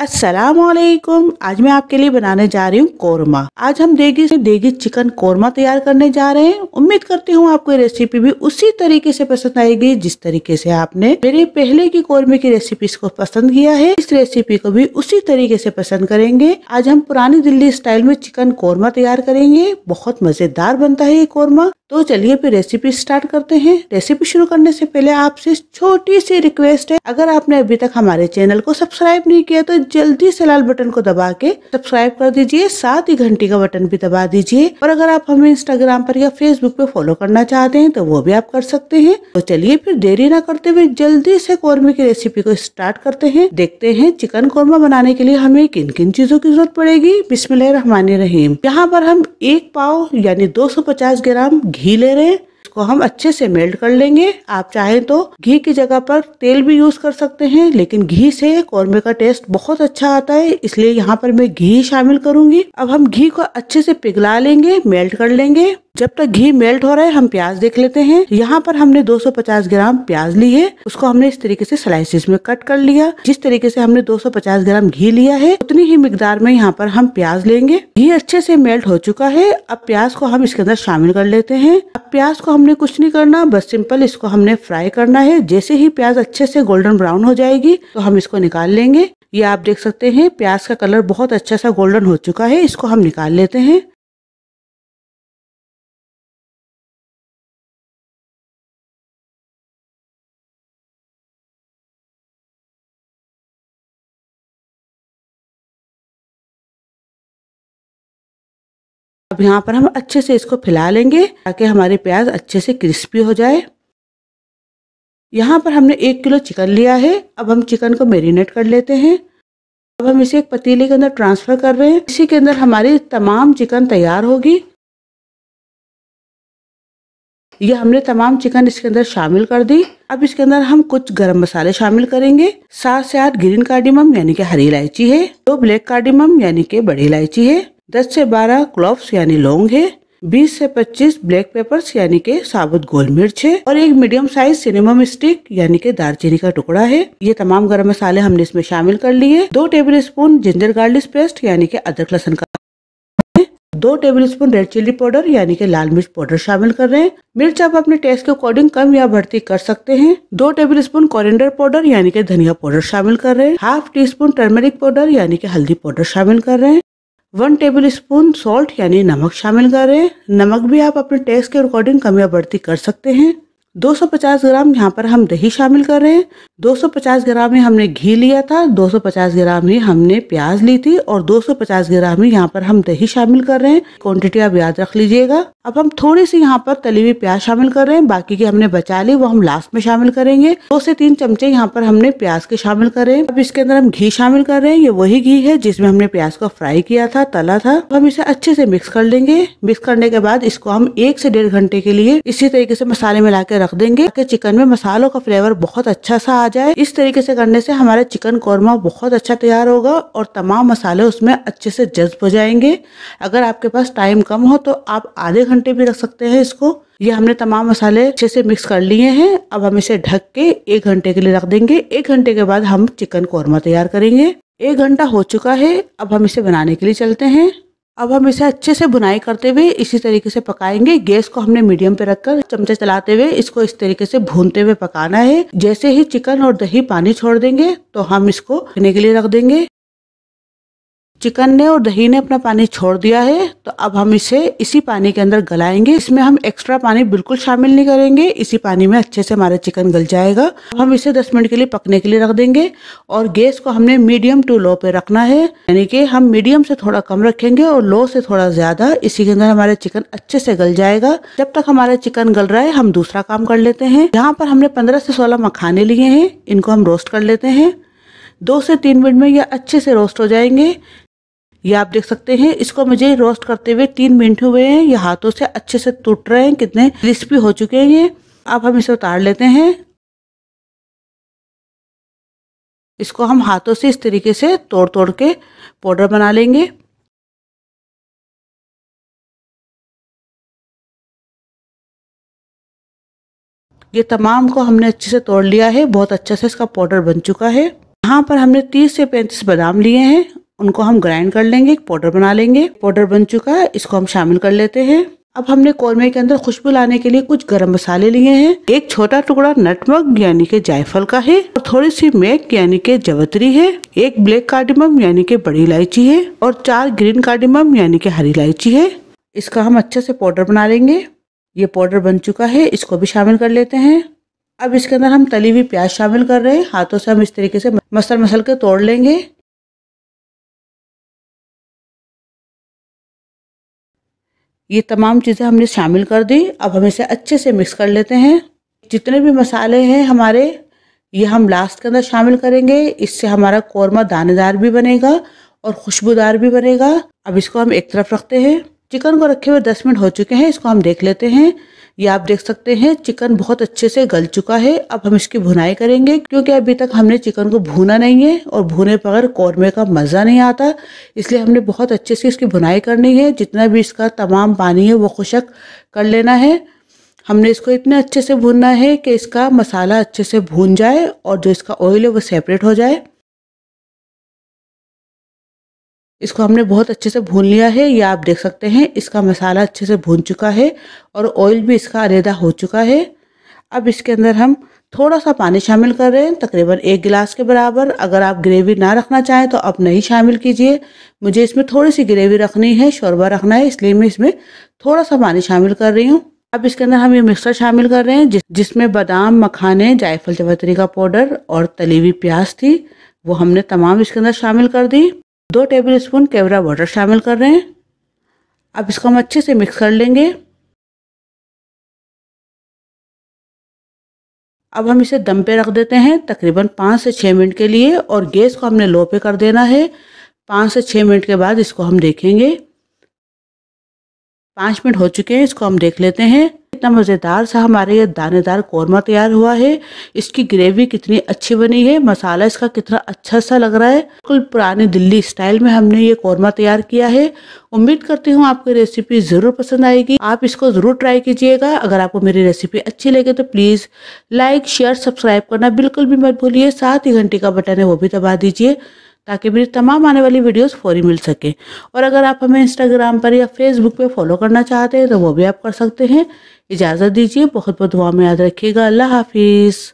असलम आज मैं आपके लिए बनाने जा रही हूँ कोरमा आज हम देगी देगी चिकन कोरमा तैयार करने जा रहे हैं उम्मीद करती हूँ आपको रेसिपी भी उसी तरीके से पसंद आएगी जिस तरीके से आपने मेरे पहले की कोरमे की रेसिपीज को पसंद किया है इस रेसिपी को भी उसी तरीके से पसंद करेंगे आज हम पुरानी दिल्ली स्टाइल में चिकन कोरमा तैयार करेंगे बहुत मजेदार बनता है ये कोरमा तो चलिए फिर रेसिपी स्टार्ट करते हैं रेसिपी शुरू करने से पहले आपसे छोटी सी रिक्वेस्ट है अगर आपने अभी तक हमारे चैनल को सब्सक्राइब नहीं किया तो जल्दी से लाल बटन को दबा के सब्सक्राइब कर दीजिए साथ ही घंटी का बटन भी दबा दीजिए और अगर आप हमें इंस्टाग्राम पर या फेसबुक पे फॉलो करना चाहते हैं तो वो भी आप कर सकते हैं तो चलिए फिर देरी ना करते हुए जल्दी से कौरमे की रेसिपी को स्टार्ट करते हैं देखते हैं चिकन कौरमा बनाने के लिए हमें किन किन चीजों की जरूरत पड़ेगी बिस्मिल रहमान रहीम यहाँ पर हम एक पाव यानी दो ग्राम घी ले रहे हैं को हम अच्छे से मेल्ट कर लेंगे आप चाहें तो घी की जगह पर तेल भी यूज कर सकते हैं लेकिन घी से कौरमे का टेस्ट बहुत अच्छा आता है इसलिए यहाँ पर मैं घी शामिल करूंगी अब हम घी को अच्छे से पिघला लेंगे मेल्ट कर लेंगे जब तक घी मेल्ट हो रहा है हम प्याज देख लेते हैं यहाँ पर हमने 250 ग्राम प्याज ली है उसको हमने इस तरीके से स्लाइसिस में कट कर लिया जिस तरीके से हमने 250 ग्राम घी लिया है उतनी ही मिकदार में यहाँ पर हम प्याज लेंगे घी अच्छे से मेल्ट हो चुका है अब प्याज को हम इसके अंदर शामिल कर लेते हैं अब प्याज को हमने हमने कुछ नहीं करना बस सिंपल इसको हमने फ्राई करना है जैसे ही प्याज अच्छे से गोल्डन ब्राउन हो जाएगी तो हम इसको निकाल लेंगे ये आप देख सकते हैं प्याज का कलर बहुत अच्छा सा गोल्डन हो चुका है इसको हम निकाल लेते हैं अब यहाँ पर हम अच्छे से इसको फैला लेंगे ताकि हमारे प्याज अच्छे से क्रिस्पी हो जाए यहाँ पर हमने एक किलो चिकन लिया है अब हम चिकन को मेरीनेट कर लेते हैं अब हम इसे एक पतीले के अंदर ट्रांसफ़र कर रहे हैं इसी के अंदर हमारी तमाम चिकन तैयार होगी ये हमने तमाम चिकन इसके अंदर शामिल कर दी अब इसके अंदर हम कुछ गरम मसाले शामिल करेंगे सात से आठ ग्रीन कार्डिमम यानी कि हरी इलायची है दो ब्लैक कार्डिमम यानी कि बड़ी इलायची है 10 से 12 क्लॉव्स यानी लौंग है 20 से 25 ब्लैक पेपर्स यानी के साबुत गोल मिर्च है और एक मीडियम साइज सिनेमम स्टिक यानी के दालचीनी का टुकड़ा है ये तमाम गरम मसाले हमने इसमें शामिल कर लिए दो tablespoon ginger garlic paste यानी के अदरक लहसन का दो tablespoon red chilli powder यानी के लाल मिर्च पाउडर शामिल कर रहे हैं मिर्च आप अपने टेस्ट के अकॉर्डिंग कम या भर्ती कर सकते हैं दो टेबल स्पून कोरिएंडर पाउडर यानी के धनिया पाउडर शामिल कर रहे हैं half teaspoon turmeric powder यानी कि हल्दी पाउडर शामिल कर रहे हैं वन टेबल स्पून सॉल्ट यानी नमक शामिल कर रहे हैं नमक भी आप अपने टेस्ट के अकॉर्डिंग कमिया बढ़ती कर सकते हैं 250 ग्राम यहाँ पर हम दही शामिल कर रहे हैं 250 ग्राम में हमने घी लिया था 250 ग्राम में हमने प्याज ली थी और 250 ग्राम में यहाँ पर हम दही शामिल कर रहे हैं क्वांटिटी आप याद रख लीजिएगा अब हम थोड़ी सी यहाँ पर तली हुई प्याज शामिल कर रहे हैं बाकी की हमने बचा ली वो हम लास्ट में शामिल करेंगे दो से तीन चमचे यहाँ पर हमने प्याज के शामिल कर रहे हैं अब इसके अंदर हम घी शामिल कर रहे हैं ये वही घी है जिसमें हमने प्याज को फ्राई किया था तला था हम इसे अच्छे से मिक्स कर लेंगे मिक्स करने के बाद इसको हम एक से डेढ़ घंटे के लिए इसी तरीके से मसाले मिला के रख देंगे चिकन में मसालों का फ्लेवर बहुत अच्छा सा आ जाए इस तरीके से करने से हमारा चिकन कौरमा बहुत अच्छा तैयार होगा और तमाम मसाले उसमें अच्छे से जज्ब हो जाएंगे अगर आपके पास टाइम कम हो तो आप आधे घंटे भी रख सकते हैं इसको ये हमने तमाम मसाले अच्छे से मिक्स कर लिए हैं अब हम इसे ढक के एक घंटे के लिए रख देंगे एक घंटे के बाद हम चिकन कौरमा तैयार करेंगे एक घंटा हो चुका है अब हम इसे बनाने के लिए चलते हैं अब हम इसे अच्छे से बुनाई करते हुए इसी तरीके से पकाएंगे गैस को हमने मीडियम पे रखकर चमचे चलाते हुए इसको इस तरीके से भूनते हुए पकाना है जैसे ही चिकन और दही पानी छोड़ देंगे तो हम इसको पकने के लिए रख देंगे चिकन ने और दही ने अपना पानी छोड़ दिया है तो अब हम इसे इसी पानी के अंदर गलाएंगे इसमें हम एक्स्ट्रा पानी बिल्कुल शामिल नहीं करेंगे इसी पानी में अच्छे से हमारा चिकन गल जाएगा हम इसे 10 मिनट के लिए पकने के लिए रख देंगे और गैस को हमने मीडियम टू लो पे रखना है यानी कि हम मीडियम से थोड़ा कम रखेंगे और लो से थोड़ा ज्यादा इसी के अंदर हमारा चिकन अच्छे से गल जाएगा जब तक हमारा चिकन गल रहा है हम दूसरा काम कर लेते हैं यहाँ पर हमने पंद्रह से सोलह मखाने लिए हैं इनको हम रोस्ट कर लेते हैं दो से तीन मिनट में ये अच्छे से रोस्ट हो जाएंगे ये आप देख सकते हैं इसको मुझे रोस्ट करते हुए तीन मिनट हुए हैं ये हाथों से अच्छे से टूट रहे हैं कितने क्रिस्पी हो चुके हैं ये अब हम इसे उतार लेते हैं इसको हम हाथों से इस तरीके से तोड़ तोड़ के पाउडर बना लेंगे ये तमाम को हमने अच्छे से तोड़ लिया है बहुत अच्छे से इसका पाउडर बन चुका है यहाँ पर हमने 30 से 35 बादाम लिए हैं उनको हम ग्राइंड कर लेंगे एक पाउडर बना लेंगे पाउडर बन चुका है इसको हम शामिल कर लेते हैं अब हमने कौरमे के अंदर खुशबू लाने के लिए कुछ गरम मसाले लिए हैं एक छोटा टुकड़ा नटमग यानी के जायफल का है और थोड़ी सी मेक यानी के जवतरी है एक ब्लैक कार्डिमम यानी के बड़ी इलायची है और चार ग्रीन कार्डिमम यानी के हरी इलायची है इसका हम अच्छे से पाउडर बना लेंगे ये पाउडर बन चुका है इसको भी शामिल कर लेते हैं अब इसके अंदर हम तली हुई प्याज शामिल कर रहे हैं हाथों से हम इस तरीके से मसल मसल के तोड़ लेंगे ये तमाम चीज़ें हमने शामिल कर दी अब हम इसे अच्छे से मिक्स कर लेते हैं जितने भी मसाले हैं हमारे ये हम लास्ट के अंदर शामिल करेंगे इससे हमारा कौरमा दानेदार भी बनेगा और खुशबूदार भी बनेगा अब इसको हम एक तरफ रखते हैं चिकन को रखे हुए दस मिनट हो चुके हैं इसको हम देख लेते हैं ये आप देख सकते हैं चिकन बहुत अच्छे से गल चुका है अब हम इसकी भुनाई करेंगे क्योंकि अभी तक हमने चिकन को भूना नहीं है और भूने पर कौरमे का मज़ा नहीं आता इसलिए हमने बहुत अच्छे से इसकी भुनाई करनी है जितना भी इसका तमाम पानी है वो खुशक कर लेना है हमने इसको इतने अच्छे से भूनना है कि इसका मसाला अच्छे से भून जाए और जो इसका ऑयल है वो सेपरेट हो जाए इसको हमने बहुत अच्छे से भून लिया है ये आप देख सकते हैं इसका मसाला अच्छे से भून चुका है और ऑयल भी इसका अरेदा हो चुका है अब इसके अंदर हम थोड़ा सा पानी शामिल कर रहे हैं तकरीबन एक गिलास के बराबर अगर आप ग्रेवी ना रखना चाहें तो आप नहीं शामिल कीजिए मुझे इसमें थोड़ी सी ग्रेवी रखनी है शोरबा रखना है इसलिए मैं इसमें थोड़ा सा पानी शामिल कर रही हूँ अब इसके अंदर हम ये मिक्सर शामिल कर रहे हैं जिस जिसमें बादाम मखाने जायफल जवतरी का पाउडर और तली हुई प्याज थी वो हमने तमाम इसके अंदर शामिल कर दी दो टेबल स्पून केवरा वाटर शामिल कर रहे हैं अब इसको हम अच्छे से मिक्स कर लेंगे अब हम इसे दम पे रख देते हैं तकरीबन पाँच से छः मिनट के लिए और गैस को हमने लो पे कर देना है पाँच से छः मिनट के बाद इसको हम देखेंगे पाँच मिनट हो चुके हैं इसको हम देख लेते हैं कितना मज़ेदार सा हमारे ये दानेदार कौरमा तैयार हुआ है इसकी ग्रेवी कितनी अच्छी बनी है मसाला इसका कितना अच्छा सा लग रहा है बिल्कुल पुराने दिल्ली स्टाइल में हमने ये कौरमा तैयार किया है उम्मीद करती हूँ आपको रेसिपी ज़रूर पसंद आएगी आप इसको ज़रूर ट्राई कीजिएगा अगर आपको मेरी रेसिपी अच्छी लगे तो प्लीज़ लाइक शेयर सब्सक्राइब करना बिल्कुल भी मत भूलिए साथ ही घंटे का बटन है वो भी दबा दीजिए ताकि मेरी तमाम आने वाली वीडियोस फौरी मिल सके और अगर आप हमें इंस्टाग्राम पर या फेसबुक पे फॉलो करना चाहते हैं तो वो भी आप कर सकते हैं इजाज़त दीजिए बहुत बहुत दुआ में याद रखिएगा अल्लाह हाफिज़